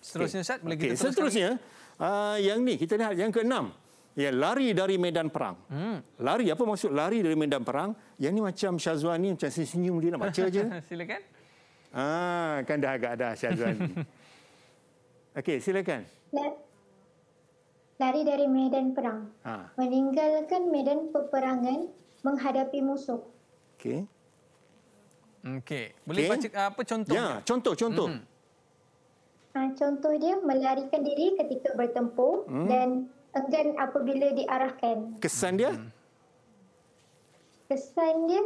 Seterusnya okay. ustaz boleh kita okay. Seterusnya uh, yang ni kita lihat yang keenam ya lari dari medan perang. Hmm. Lari apa maksud lari dari medan perang? Yang ni macam Syazwan ni macam senyum dia nak baca aje. Silakan. Ah, kan dah agak dah Syazwan. Okey, silakan. Yeah lari dari medan perang. Ha. Meninggalkan medan peperangan menghadapi musuh. Okey. Okey. Boleh okay. baca apa contoh? Ya, contoh, contoh. Hmm. Ha, contoh dia melarikan diri ketika bertempur hmm. dan enggan apabila diarahkan. Kesan dia? Hmm. Kesan dia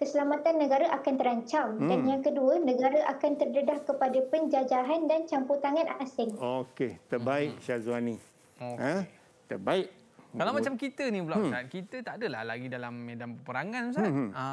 keselamatan negara akan terancam hmm. dan yang kedua negara akan terdedah kepada penjajahan dan campur tangan asing. Okey, terbaik hmm. Syazwani. Okay. Eh? Terbaik. Kalau macam kita ni pula, hmm. kita tak adalah lagi dalam medan peperangan. Hmm, hmm. Ha,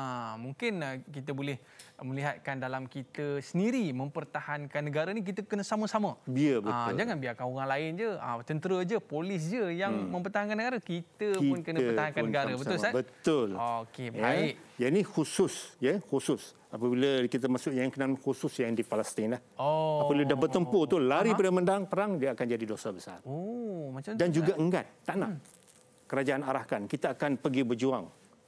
mungkin uh, kita boleh melihatkan dalam kita sendiri mempertahankan negara ni, kita kena sama-sama. Ya, Ha, jangan biarkan orang lain je, ha, tentera je, polis je yang hmm. mempertahankan negara. Kita, kita pun kena pertahankan pun negara. Sama -sama. Betul, Ustaz? Betul. Okey, baik. Yeah. Yang ini khusus, ya, khusus. Apabila kita masuk yang kena khusus yang di Palestin lah. Oh. Apabila dah bertempur tu lari Aha. pada mendang perang dia akan jadi dosa besar. Oh, macam Dan juga kan? enggan, tak nak. Hmm. Kerajaan arahkan kita akan pergi berjuang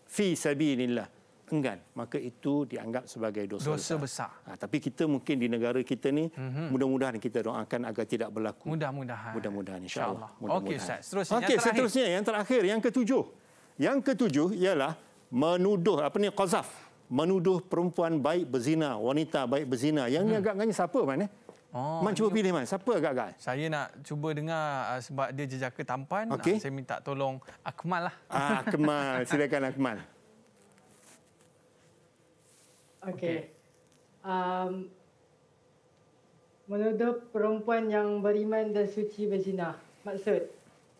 fi sabilillah enggan maka itu dianggap sebagai dosa, dosa besar. besar. Ha, tapi kita mungkin di negara kita ni mm-hmm. mudah-mudahan kita doakan agar tidak berlaku. Mudah-mudahan. Mudah-mudahan Insyaallah. allah Mudah-mudahan. Okey, seterusnya. Okey, seterusnya yang terakhir, yang ketujuh. Yang ketujuh ialah menuduh apa ni qazaf menuduh perempuan baik berzina wanita baik berzina yang hmm. ni agak-agaknya siapa man eh Oh, Man cuba ya. pilih Man. Siapa agak-agak? Saya nak cuba dengar uh, sebab dia jejaka tampan. Ah, okay. Uh, saya minta tolong Akmal lah. Ah, Akmal. Silakan Akmal. Okey. Okay. Um, menuduh perempuan yang beriman dan suci berzina. Maksud,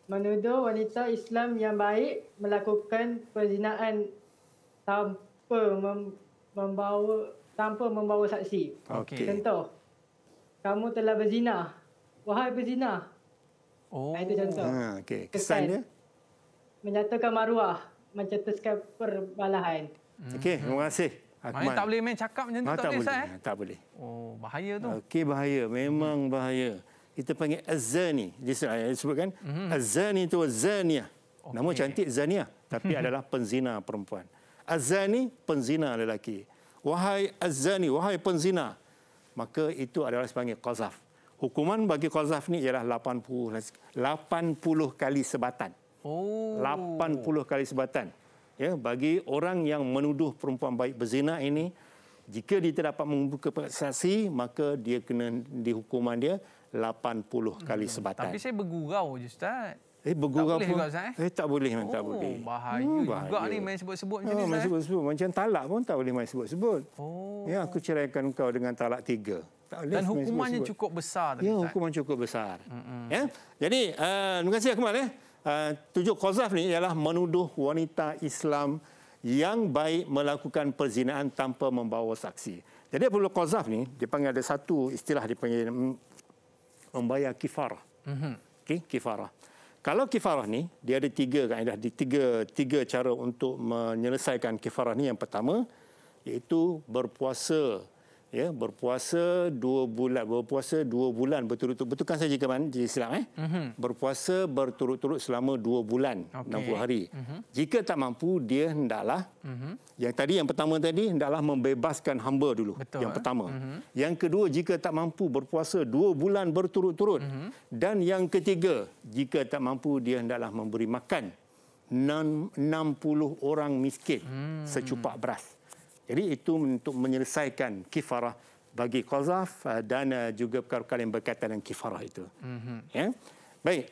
menuduh wanita Islam yang baik melakukan perzinaan tanpa mem- membawa tanpa membawa saksi. Okey. Contoh. Kamu telah berzina. Wahai berzina. Oh. Nah, itu contoh. Ha, okey. Kesan dia menyatakan maruah, mencetuskan perbalahan. Hmm. Okey, terima kasih. Akmal. Mana tak boleh main cakap macam tu ah, tak, tak boleh, saya. Eh? Tak boleh. Oh, bahaya tu. Okey, bahaya. Memang hmm. bahaya. Kita panggil azani. Dia eh, sebutkan hmm. azani tu zania. Okay. Nama cantik zania, tapi adalah penzina perempuan azani penzina lelaki. Wahai azani, wahai penzina. Maka itu adalah sepanggil qazaf. Hukuman bagi qazaf ni ialah 80 80 kali sebatan. Oh. 80 kali sebatan. Ya, bagi orang yang menuduh perempuan baik berzina ini jika dia tidak dapat membuka saksi maka dia kena dihukuman dia 80 kali hmm, sebatan. Tapi saya bergurau je ustaz. Eh bergurau pun. Juga, saya. Eh? eh tak boleh memang oh, tak boleh. Bahaya, hmm, bahaya. juga ni main sebut-sebut macam ah, ni. Oh, main eh? sebut-sebut macam talak pun tak boleh main sebut-sebut. Oh. Ya aku ceraikan kau dengan talak tiga. Tak boleh. Dan hukumannya sebut -sebut. cukup besar tadi. Ya hukuman cukup besar. Mm -hmm. Ya. Jadi uh, terima kasih Akmal ya. Uh, tujuh qazaf ni ialah menuduh wanita Islam yang baik melakukan perzinaan tanpa membawa saksi. Jadi perlu qazaf ni dipanggil ada satu istilah dipanggil mm, membayar kifar, Mm -hmm. Okey kifarah. Kalau kifarah ni, dia ada tiga kaedah, tiga, tiga cara untuk menyelesaikan kifarah ni. Yang pertama, iaitu berpuasa ya berpuasa dua bulan berpuasa dua bulan berturut-turut betulkan saja kawan di Islam eh mm-hmm. berpuasa berturut-turut selama dua bulan okay. 60 hari mm-hmm. jika tak mampu dia hendaklah mm-hmm. yang tadi yang pertama tadi hendaklah membebaskan hamba dulu Betul, yang eh? pertama mm-hmm. yang kedua jika tak mampu berpuasa dua bulan berturut-turut mm-hmm. dan yang ketiga jika tak mampu dia hendaklah memberi makan 60 orang miskin hmm. secupak beras. Jadi itu untuk menyelesaikan kifarah bagi qazaf eh, dan eh, juga perkara-perkara yang berkaitan dengan kifarah itu. Mm-hmm. Ya. Baik.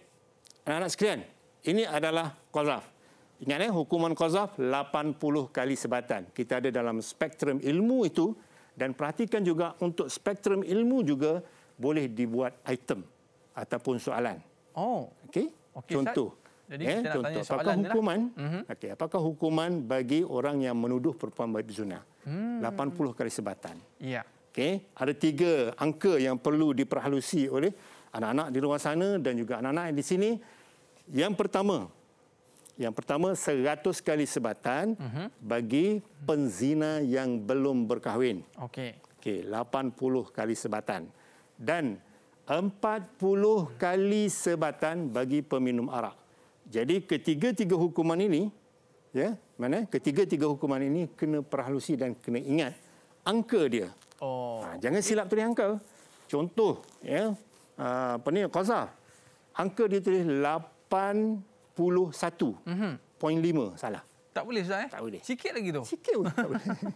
Anak-anak sekalian, ini adalah qazaf. Ingat ya, hukuman qazaf 80 kali sebatan. Kita ada dalam spektrum ilmu itu dan perhatikan juga untuk spektrum ilmu juga boleh dibuat item ataupun soalan. Oh. Okey. Okay, Contoh. Jadi eh, kita contoh, nak tanya soalan lah. hukuman, lah. Mhm. okay, apakah hukuman bagi orang yang menuduh perempuan baik berzina? Hmm. 80 kali sebatan. Ya. Okay. Ada tiga angka yang perlu diperhalusi oleh anak-anak di luar sana dan juga anak-anak di sini. Yang pertama, yang pertama 100 kali sebatan uh-huh. bagi penzina yang belum berkahwin. Okey. Okey, 80 kali sebatan. Dan 40 kali sebatan bagi peminum arak. Jadi ketiga-tiga hukuman ini, ya, mana ketiga-tiga hukuman ini kena perhalusi dan kena ingat angka dia. Oh. Ha, jangan silap tulis angka. Contoh, ya, ha, apa ni, Qazah. Angka dia tulis 81.5. Mm-hmm. Salah. Tak boleh, saya. Eh? Tak boleh. Sikit lagi tu. Sikit pun tak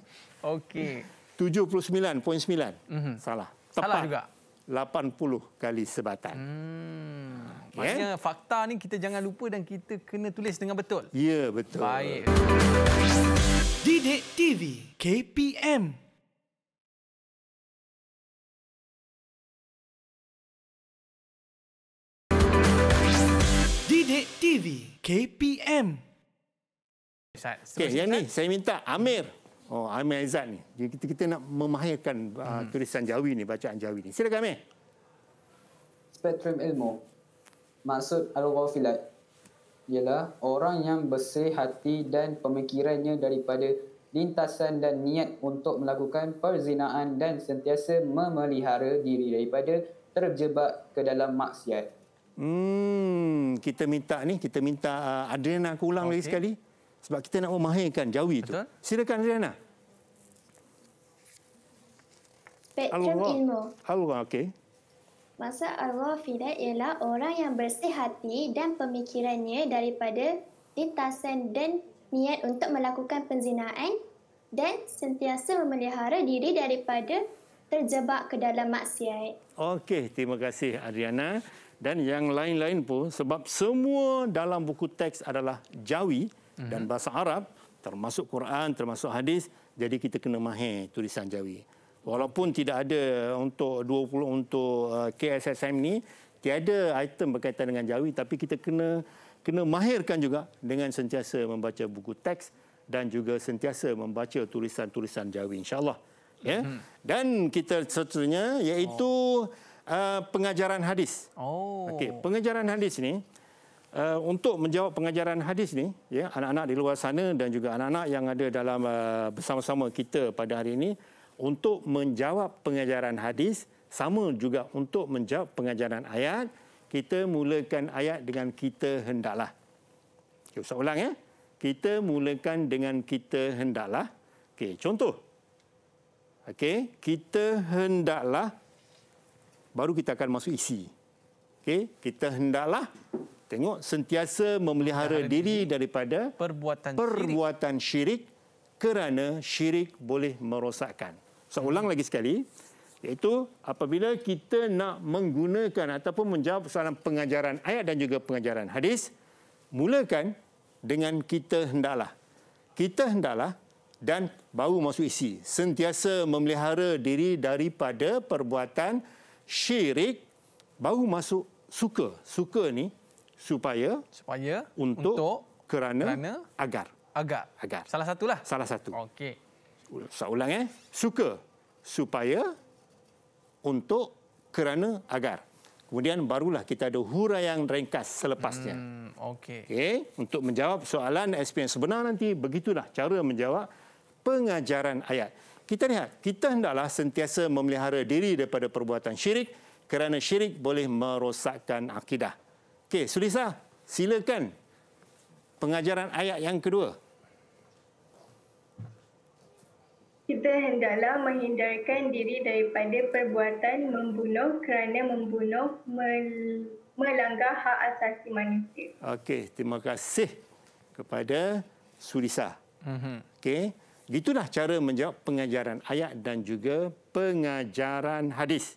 Okey. 79.9. Mm-hmm. Salah. Tepat. Salah juga. 80 kali sebatan. Hmm. Okay. Ya? Maksudnya fakta ni kita jangan lupa dan kita kena tulis dengan betul. Ya, betul. Baik. Didik TV KPM Didik TV KPM Okay, yang ni saya minta Amir Oh, Amir Aizat ni. Jadi kita, kita nak memahirkan uh, ah, hmm. tulisan Jawi ni, bacaan Jawi ni. Silakan Amir. Spektrum ilmu. Maksud Al-Ghafilat ialah orang yang bersih hati dan pemikirannya daripada lintasan dan niat untuk melakukan perzinaan dan sentiasa memelihara diri daripada terjebak ke dalam maksiat. Hmm, kita minta ni, kita minta uh, ah, Adrian aku ulang okay. lagi sekali sebab kita nak memahirkan jawi itu. Silakan Riana. Spektrum Allah. ilmu. Allah, okey. Masa Allah Fidat ialah orang yang bersih hati dan pemikirannya daripada lintasan dan niat untuk melakukan penzinaan dan sentiasa memelihara diri daripada terjebak ke dalam maksiat. Okey, terima kasih Ariana. Dan yang lain-lain pun sebab semua dalam buku teks adalah jawi. Mhm. dan bahasa Arab termasuk Quran termasuk hadis jadi kita kena mahir tulisan Jawi walaupun tidak ada untuk 20 untuk uh, KSSM ni tiada item berkaitan dengan Jawi tapi kita kena kena mahirkan juga dengan sentiasa membaca buku teks dan juga sentiasa membaca tulisan-tulisan Jawi insyaallah ya mhm. dan kita seterusnya iaitu oh. uh, pengajaran hadis oh okey pengajaran hadis ni uh, untuk menjawab pengajaran hadis ni ya anak-anak di luar sana dan juga anak-anak yang ada dalam uh, bersama-sama kita pada hari ini untuk menjawab pengajaran hadis sama juga untuk menjawab pengajaran ayat kita mulakan ayat dengan kita hendaklah okay, Ustaz ulang ya kita mulakan dengan kita hendaklah okey contoh okay, kita hendaklah baru kita akan masuk isi Okay, kita hendaklah tengok sentiasa memelihara, memelihara diri, daripada perbuatan, perbuatan syirik. syirik kerana syirik boleh merosakkan. Saya so, hmm. ulang lagi sekali iaitu apabila kita nak menggunakan ataupun menjawab soalan pengajaran ayat dan juga pengajaran hadis mulakan dengan kita hendalah, Kita hendalah dan baru masuk isi sentiasa memelihara diri daripada perbuatan syirik baru masuk suka. Suka ni supaya supaya untuk, untuk kerana, kerana agar agar agar salah satulah salah satu okey saya ulang eh suka supaya untuk kerana agar kemudian barulah kita ada huraian ringkas selepasnya hmm, okey okey untuk menjawab soalan SPM sebenar nanti begitulah cara menjawab pengajaran ayat kita lihat kita hendaklah sentiasa memelihara diri daripada perbuatan syirik kerana syirik boleh merosakkan akidah. Okey, Sulisa, silakan pengajaran ayat yang kedua. Kita hendaklah menghindarkan diri daripada perbuatan membunuh kerana membunuh melanggar hak asasi manusia. Okey, terima kasih kepada Sulisa. Mhm. Okey, gitulah cara menjawab pengajaran ayat dan juga pengajaran hadis.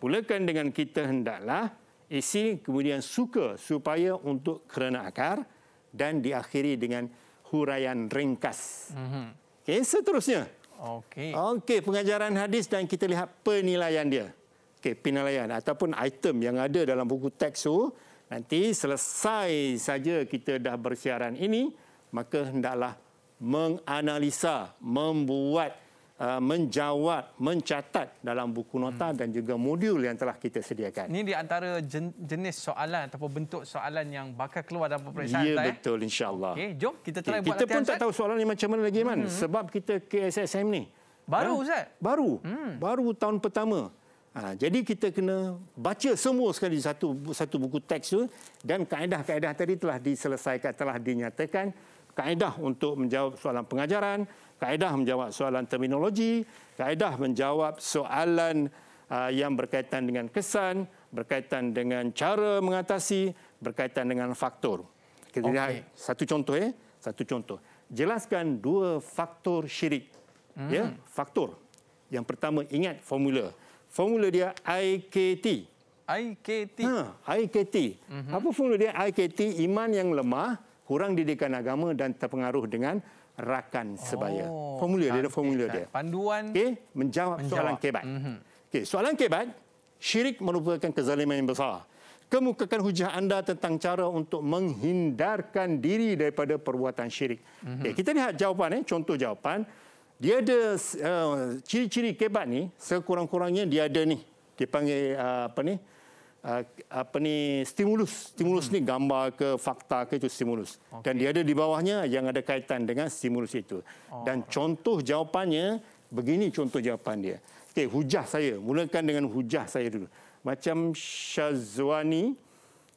Mulakan dengan kita hendaklah Isi kemudian suka supaya untuk kerana akar dan diakhiri dengan huraian ringkas. Mm-hmm. Okey, seterusnya. Okey. Okey, pengajaran hadis dan kita lihat penilaian dia. Okey, penilaian ataupun item yang ada dalam buku teks tu nanti selesai saja kita dah bersiaran ini maka hendaklah menganalisa, membuat Uh, menjawab, mencatat dalam buku nota hmm. dan juga modul yang telah kita sediakan. Ini di antara jenis soalan ataupun bentuk soalan yang bakal keluar dalam peperiksaan. Ya, eh? betul. Eh? InsyaAllah. Okay, jom, kita try okay, buat kita pun tak tahu soalan ini macam mana lagi, Iman. Hmm. hmm. Sebab kita KSSM ni. Baru, ha? Ustaz? Baru. Hmm. Baru tahun pertama. Ha, jadi kita kena baca semua sekali satu satu buku teks tu dan kaedah-kaedah tadi telah diselesaikan, telah dinyatakan kaedah untuk menjawab soalan pengajaran, kaedah menjawab soalan terminologi, kaedah menjawab soalan uh, yang berkaitan dengan kesan, berkaitan dengan cara mengatasi, berkaitan dengan faktor. Kita okay. lihat satu contoh eh, satu contoh. Jelaskan dua faktor syirik. Hmm. Ya, faktor. Yang pertama ingat formula. Formula dia IKT. IKT. Ha, IKT. Mm-hmm. Apa formula dia? IKT iman yang lemah kurang didikan agama dan terpengaruh dengan rakan sebaya. Oh, formula dia, ada formula cantik. dia. Panduan okay? menjawab, menjawab soalan kebat. Mm-hmm. Okay, soalan kebat, syirik merupakan kezaliman yang besar. Kemukakan hujah anda tentang cara untuk menghindarkan diri daripada perbuatan syirik. Mm-hmm. Okay, kita lihat jawapan, eh? contoh jawapan. Dia ada uh, ciri-ciri kebat ni, sekurang-kurangnya dia ada ni. Dia panggil uh, apa ni? uh, apa ni stimulus stimulus hmm. ni gambar ke fakta ke itu stimulus okay. dan dia ada di bawahnya yang ada kaitan dengan stimulus itu oh. dan contoh jawapannya begini contoh jawapan dia okey hujah saya mulakan dengan hujah saya dulu macam Syazwani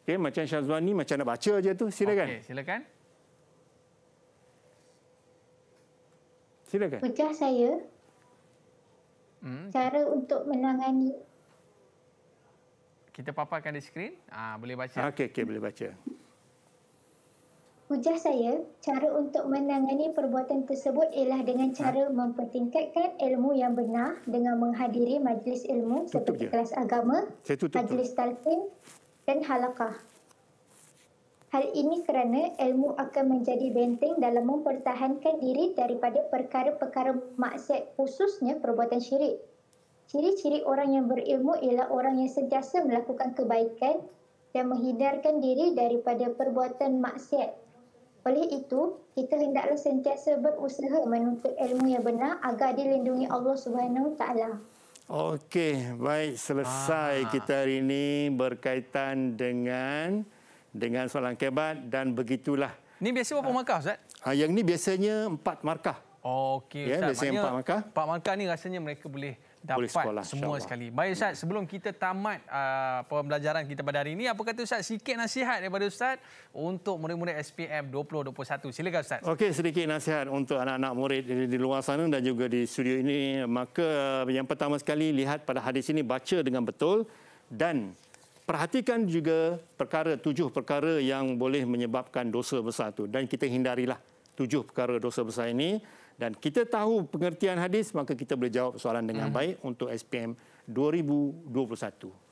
okey macam Syazwani macam nak baca aja tu silakan okey silakan silakan hujah saya hmm. cara untuk menangani kita paparkan di skrin. Ah, boleh baca. Ah, okey, okey, boleh baca. Hujah saya, cara untuk menangani perbuatan tersebut ialah dengan ah. cara ha. mempertingkatkan ilmu yang benar dengan menghadiri majlis ilmu tutup seperti je. kelas agama, tutup majlis talqin dan halakah. Hal ini kerana ilmu akan menjadi benteng dalam mempertahankan diri daripada perkara-perkara maksiat khususnya perbuatan syirik ciri-ciri orang yang berilmu ialah orang yang sentiasa melakukan kebaikan dan menghindarkan diri daripada perbuatan maksiat. Oleh itu, kita hendaklah sentiasa berusaha menuntut ilmu yang benar agar dilindungi Allah Subhanahu taala. Okey, baik selesai ah. kita hari ini berkaitan dengan dengan soalan kebat dan begitulah. Ini biasa berapa markah Ustaz? Ah, yang ini biasanya empat markah. Oh, Okey ya, Ustaz. Ya, biasanya empat markah. Empat markah ni rasanya mereka boleh dapat boleh sekolah semua Allah. sekali. Baik Ustaz, hmm. sebelum kita tamat uh, pembelajaran kita pada hari ini, apa kata Ustaz sikit nasihat daripada Ustaz untuk murid-murid SPM 2021? Silakan Ustaz. Okey, sedikit nasihat untuk anak-anak murid di, di luar sana dan juga di studio ini. Maka uh, yang pertama sekali lihat pada hadis ini baca dengan betul dan perhatikan juga perkara tujuh perkara yang boleh menyebabkan dosa besar itu dan kita hindarilah tujuh perkara dosa besar ini dan kita tahu pengertian hadis, maka kita boleh jawab soalan dengan hmm. baik untuk SPM 2021.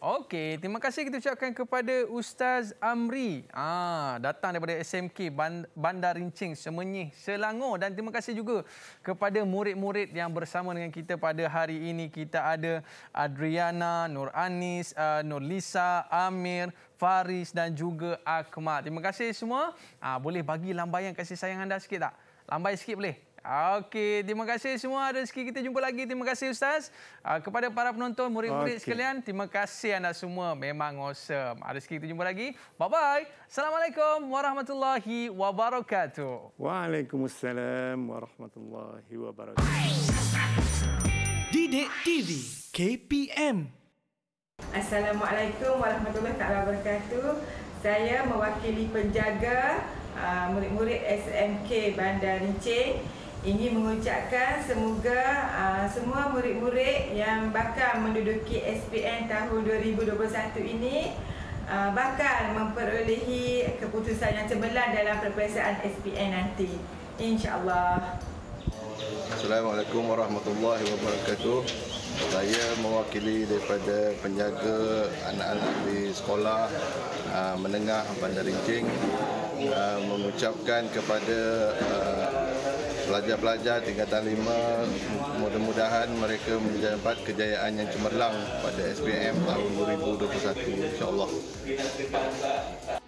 Okey, terima kasih kita ucapkan kepada Ustaz Amri. Ah, datang daripada SMK Bandar Rincing Semenyih Selangor dan terima kasih juga kepada murid-murid yang bersama dengan kita pada hari ini. Kita ada Adriana, Nur Anis, ah, Nur Lisa, Amir, Faris dan juga Akmal. Terima kasih semua. Ah, boleh bagi lambaian kasih sayang anda sikit tak? Lambai sikit boleh. Okey, terima kasih semua. Ada kita jumpa lagi. Terima kasih Ustaz. Uh, kepada para penonton, murid-murid okay. sekalian, terima kasih anda semua. Memang awesome. Ada sekali kita jumpa lagi. Bye-bye. Assalamualaikum warahmatullahi wabarakatuh. Waalaikumsalam warahmatullahi wabarakatuh. Didik TV KPM Assalamualaikum warahmatullahi wabarakatuh. Saya mewakili penjaga ah, murid-murid SMK Bandar Rinceh ingin mengucapkan semoga uh, semua murid-murid yang bakal menduduki SPM tahun 2021 ini uh, bakal memperolehi keputusan yang cemerlang dalam peperiksaan SPM nanti. InsyaAllah. Assalamualaikum warahmatullahi wabarakatuh. Saya mewakili daripada penjaga anak-anak di sekolah uh, menengah Bandar Rincing uh, mengucapkan kepada uh, pelajar-pelajar tingkatan lima mudah-mudahan mereka mendapat kejayaan yang cemerlang pada SPM tahun 2021 insyaallah